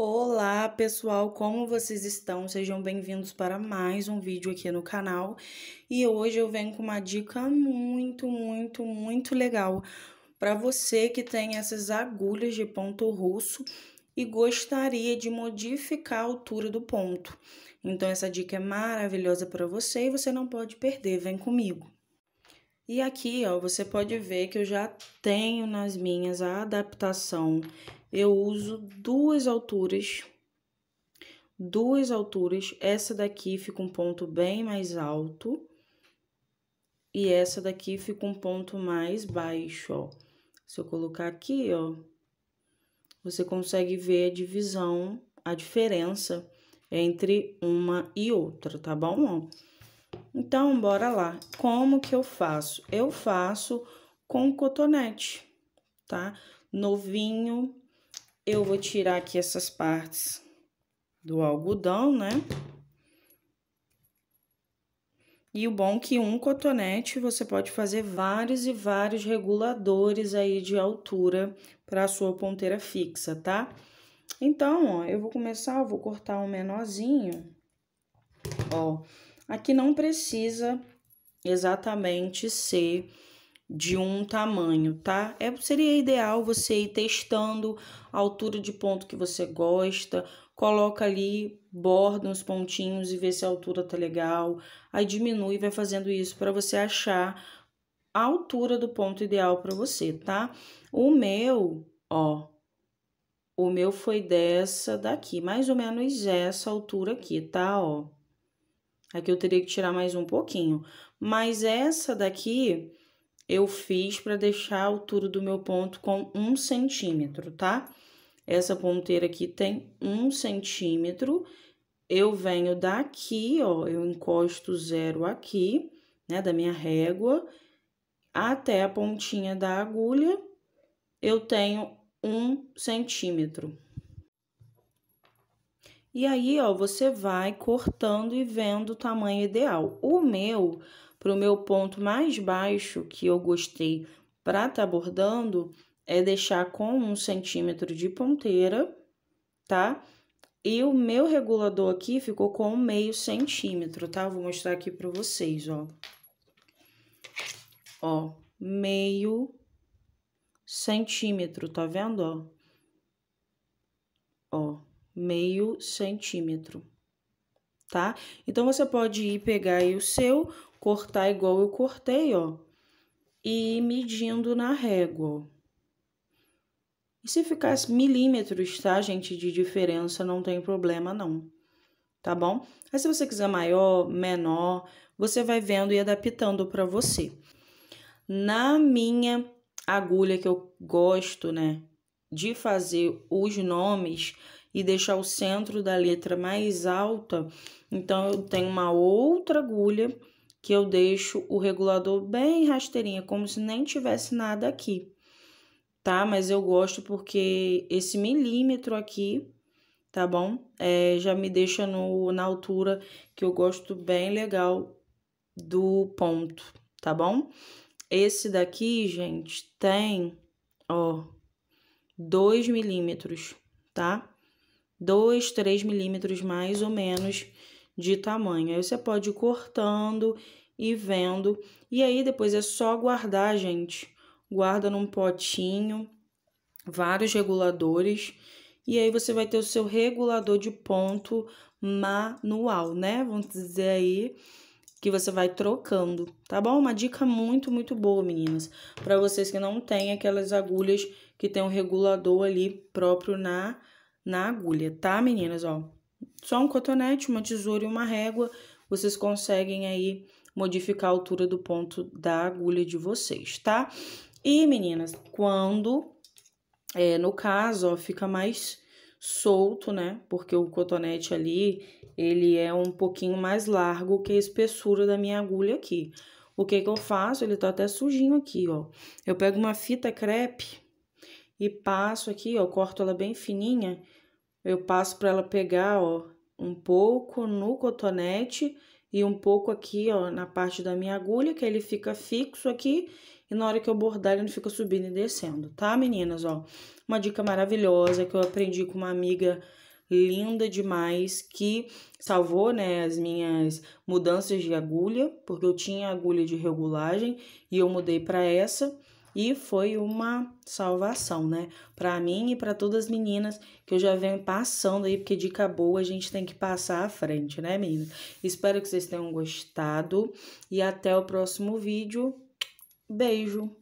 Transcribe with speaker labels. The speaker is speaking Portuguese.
Speaker 1: Olá pessoal, como vocês estão? Sejam bem-vindos para mais um vídeo aqui no canal e hoje eu venho com uma dica muito, muito, muito legal para você que tem essas agulhas de ponto russo e gostaria de modificar a altura do ponto. Então essa dica é maravilhosa para você e você não pode perder, vem comigo. E aqui, ó, você pode ver que eu já tenho nas minhas a adaptação eu uso duas alturas, duas alturas, essa daqui fica um ponto bem mais alto e essa daqui fica um ponto mais baixo, ó. Se eu colocar aqui, ó, você consegue ver a divisão, a diferença entre uma e outra, tá bom? Então, bora lá. Como que eu faço? Eu faço com cotonete, tá? Novinho, eu vou tirar aqui essas partes do algodão, né? E o bom é que um cotonete você pode fazer vários e vários reguladores aí de altura para a sua ponteira fixa, tá? Então, ó, eu vou começar, eu vou cortar um menorzinho, ó. Aqui não precisa exatamente ser de um tamanho, tá? É, seria ideal você ir testando a altura de ponto que você gosta, coloca ali, borda uns pontinhos e vê se a altura tá legal, aí diminui e vai fazendo isso para você achar a altura do ponto ideal para você, tá? O meu, ó, o meu foi dessa daqui, mais ou menos essa altura aqui, tá? Ó, aqui é eu teria que tirar mais um pouquinho, mas essa daqui eu fiz para deixar a altura do meu ponto com um centímetro, tá? Essa ponteira aqui tem um centímetro. Eu venho daqui, ó, eu encosto zero aqui, né, da minha régua, até a pontinha da agulha, eu tenho um centímetro. E aí, ó, você vai cortando e vendo o tamanho ideal. O meu, para o meu ponto mais baixo que eu gostei para estar tá bordando, é deixar com um centímetro de ponteira, tá? E o meu regulador aqui ficou com meio centímetro, tá? Vou mostrar aqui para vocês, ó. Ó, meio centímetro, tá vendo, ó? Ó, meio centímetro, tá? Então, você pode ir pegar aí o seu, cortar igual eu cortei, ó, e ir medindo na régua. E se ficasse milímetros, tá, gente, de diferença, não tem problema não, tá bom? Aí se você quiser maior, menor, você vai vendo e adaptando para você. Na minha agulha que eu gosto, né, de fazer os nomes e deixar o centro da letra mais alta, então eu tenho uma outra agulha que eu deixo o regulador bem rasteirinha, como se nem tivesse nada aqui, tá? Mas eu gosto porque esse milímetro aqui, tá bom? É, já me deixa no, na altura que eu gosto bem legal do ponto, tá bom? Esse daqui, gente, tem, ó, 2 milímetros, tá? 2, 3 milímetros mais ou menos de tamanho. Aí você pode ir cortando e vendo. E aí depois é só guardar, gente. Guarda num potinho, vários reguladores. E aí você vai ter o seu regulador de ponto manual, né? Vamos dizer aí que você vai trocando, tá bom? Uma dica muito, muito boa, meninas, para vocês que não têm aquelas agulhas que tem um regulador ali próprio na na agulha, tá, meninas, ó? só um cotonete, uma tesoura e uma régua, vocês conseguem aí modificar a altura do ponto da agulha de vocês, tá? E, meninas, quando, é, no caso, ó, fica mais solto, né? Porque o cotonete ali, ele é um pouquinho mais largo que a espessura da minha agulha aqui. O que que eu faço? Ele tá até sujinho aqui, ó. Eu pego uma fita crepe e passo aqui, ó, corto ela bem fininha eu passo para ela pegar, ó, um pouco no cotonete e um pouco aqui, ó, na parte da minha agulha, que ele fica fixo aqui. E na hora que eu bordar, ele não fica subindo e descendo, tá, meninas? Ó, uma dica maravilhosa que eu aprendi com uma amiga linda demais que salvou, né, as minhas mudanças de agulha, porque eu tinha agulha de regulagem e eu mudei para essa e foi uma salvação, né? Para mim e para todas as meninas que eu já venho passando aí, porque dica boa a gente tem que passar à frente, né, meninas? Espero que vocês tenham gostado e até o próximo vídeo. Beijo!